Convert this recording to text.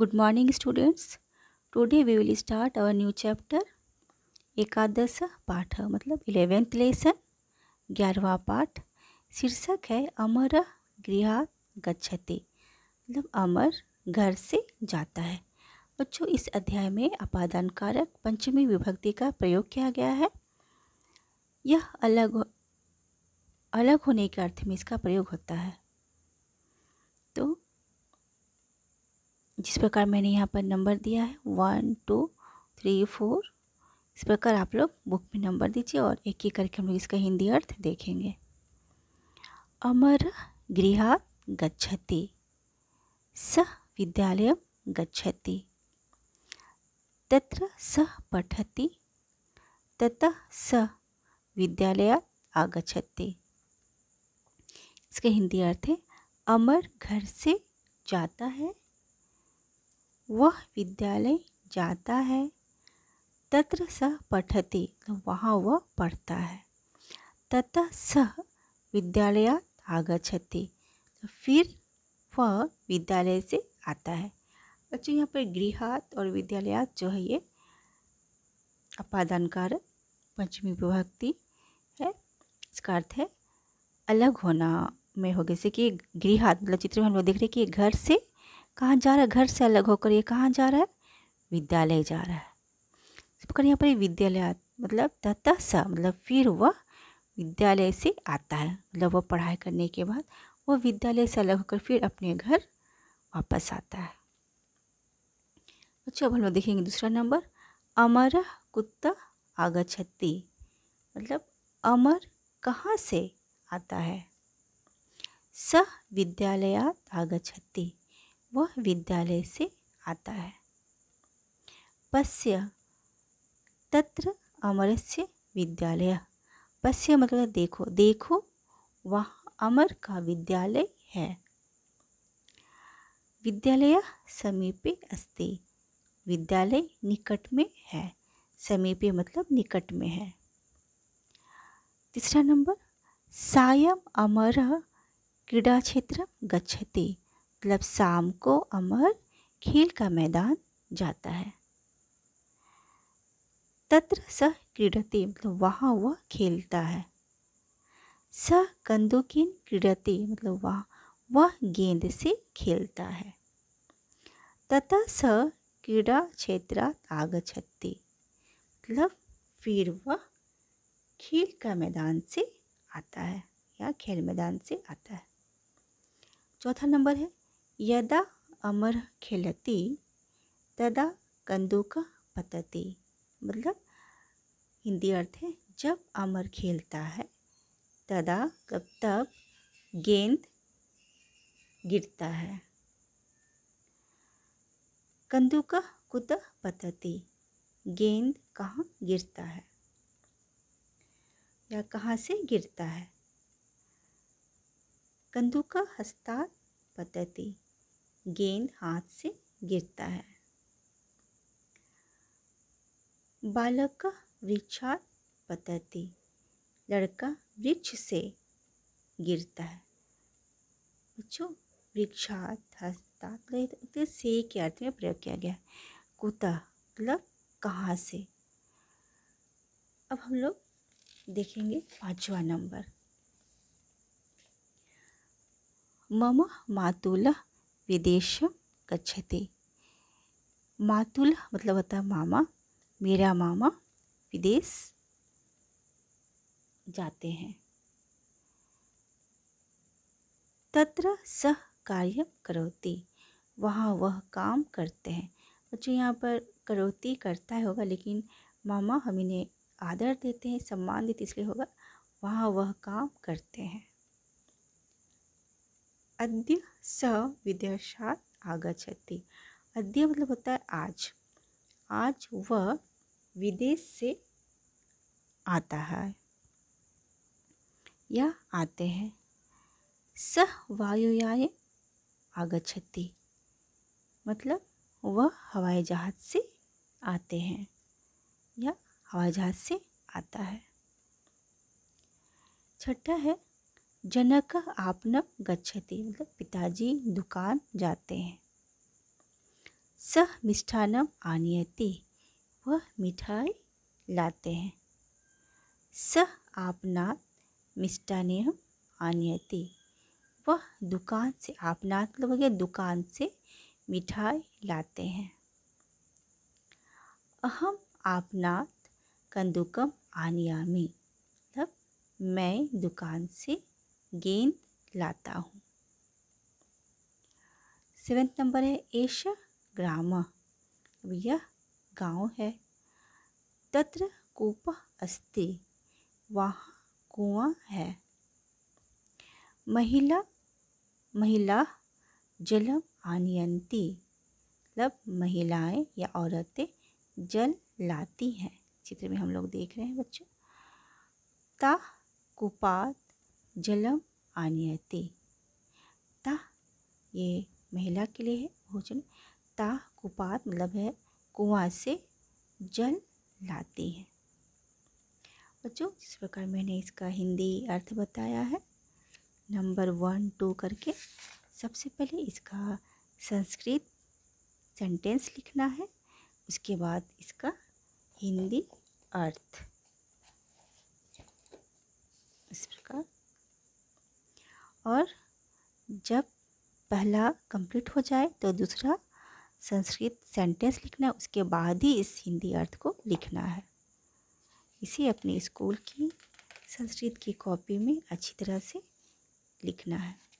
good morning students today we will start our new chapter एकादश पाठ मतलब eleventh lesson ग्यारहवा पाठ शीर्षक है अमर गृह गच्छते मतलब अमर घर से जाता है बच्चों इस अध्याय में अपादान कारक पंचमी विभक्ति का प्रयोग किया गया है यह अलग अलग होने के अर्थ में इसका प्रयोग होता है जिस प्रकार मैंने यहाँ पर नंबर दिया है वन टू थ्री फोर इस प्रकार आप लोग बुक में नंबर दीजिए और एक एक करके हम लोग इसका हिंदी अर्थ देखेंगे अमर गृह गच्छति सह विद्यालय गच्छति तत्र सह पठति तत स विद्यालय आगछति इसका हिंदी अर्थ है अमर घर से जाता है वह विद्यालय जाता है तत्र सह पठते तो वहाँ वह पढ़ता है तथा सह विद्यालयात आगछति तो फिर वह विद्यालय से आता है बच्चों अच्छा, यहाँ पर गृहात और विद्यालयात जो है ये अपादान कारक पंचमी विभक्ति है इसका अर्थ है अलग होना में हो गया जैसे कि गृहात मतलब चित्र में हम लोग देख रहे हैं कि घर से कहाँ जा रहा है घर से अलग होकर ये कहाँ जा रहा है विद्यालय जा रहा है पकड़ यहाँ पर विद्यालय मतलब तथा स मतलब फिर वह विद्यालय से आता है मतलब वह पढ़ाई करने के बाद वह विद्यालय से अलग होकर फिर अपने घर वापस आता है अच्छा अब हम लोग देखेंगे दूसरा नंबर अमर कुत्ता आगछती मतलब अमर कहाँ से आता है स विद्यालय आगछती वह विद्यालय से आता है पश्य तत्र अमरस्य विद्यालय पश्य मतलब देखो देखो वह अमर का विद्यालय है विद्यालय समीपे अस्ति विद्यालय निकट में है समीपे मतलब निकट में है तीसरा नंबर सायम अमर क्रीड़ा क्षेत्र गच्छति मतलब शाम को अमर खेल का मैदान जाता है तत्र सह क्रीडते मतलब वहाँ वह खेलता है सह कंदुकिन क्रीडते मतलब वह वह गेंद से खेलता है तथा स क्रीड़ा क्षेत्र आगछति मतलब फिर वह खेल का मैदान से आता है या खेल मैदान से आता है चौथा नंबर है यदा अमर खेलती तदा कंदुक पतती मतलब हिंदी अर्थ है जब अमर खेलता है तदा कब तब गेंद गिरता है कंदुक कुत पतती गेंद कहाँ गिरता है या कहाँ से गिरता है कंदुक हस्ता पतती गेंद हाथ से गिरता है बालक का वृक्षात पतती लड़का वृक्ष से गिरता है बच्चों वृक्षात हस्तात्म से के अर्थ में प्रयोग किया गया कुत्ता कुतः मतलब कहाँ से अब हम लोग देखेंगे पाँचवा नंबर मम मातुला विदेश गच्छति मातुल मतलब होता मामा मेरा मामा विदेश जाते हैं तत्र सह कार्य करोती वहाँ वह काम करते हैं बच्चों यहाँ पर करोती करता है होगा लेकिन मामा हम इन्हें आदर देते हैं सम्मान देते इसलिए होगा वहाँ वह काम करते हैं अद्य स विदेशात आगछति अद्य मतलब होता है आज आज वह विदेश से आता है या आते हैं सह वायुयाय आगछति मतलब वह हवाई जहाज़ से आते हैं या हवाई जहाज़ से आता है छठा है जनक आपन गच्छति मतलब पिताजी दुकान जाते हैं सह मिष्ठान आनयति वह मिठाई लाते हैं सह आपना मिष्टानेम आनयति वह दुकान से आपना मतलब हो गया दुकान से मिठाई लाते हैं अहम आपनाथ कंदुकम आनियामी मतलब मैं दुकान से गेन लाता हूँ सेवेंथ नंबर है एश ग्राम अब यह गांव है तत्र कूप अस्ति वहाँ कुआं है महिला महिला जलम आनयंती मतलब महिलाएं या औरतें जल लाती हैं चित्र में हम लोग देख रहे हैं बच्चों ता कुपात जलम आनियते ता ये महिला के लिए है भोजन ता कुपात मतलब है कुआं से जल लाती है बच्चों जिस प्रकार मैंने इसका हिंदी अर्थ बताया है नंबर वन टू करके सबसे पहले इसका संस्कृत सेंटेंस लिखना है उसके बाद इसका हिंदी अर्थ और जब पहला कंप्लीट हो जाए तो दूसरा संस्कृत सेंटेंस लिखना है उसके बाद ही इस हिंदी अर्थ को लिखना है इसे अपने स्कूल की संस्कृत की कॉपी में अच्छी तरह से लिखना है